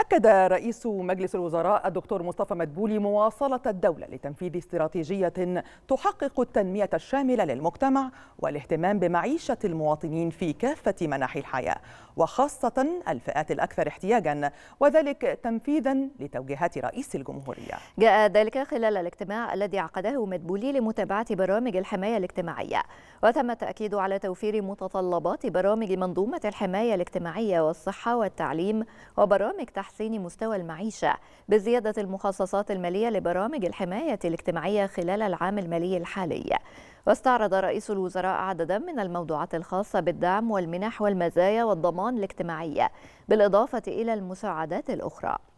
أكد رئيس مجلس الوزراء الدكتور مصطفى مدبولي مواصلة الدولة لتنفيذ استراتيجية تحقق التنمية الشاملة للمجتمع والاهتمام بمعيشة المواطنين في كافة مناحي الحياة وخاصة الفئات الأكثر احتياجا وذلك تنفيذا لتوجيهات رئيس الجمهورية جاء ذلك خلال الاجتماع الذي عقده مدبولي لمتابعة برامج الحماية الاجتماعية وتم التأكيد على توفير متطلبات برامج منظومة الحماية الاجتماعية والصحة والتعليم وبرامج تحت تحسين مستوى المعيشة بزيادة المخصصات المالية لبرامج الحماية الاجتماعية خلال العام المالي الحالي واستعرض رئيس الوزراء عددا من الموضوعات الخاصة بالدعم والمنح والمزايا والضمان الاجتماعية بالإضافة إلى المساعدات الأخرى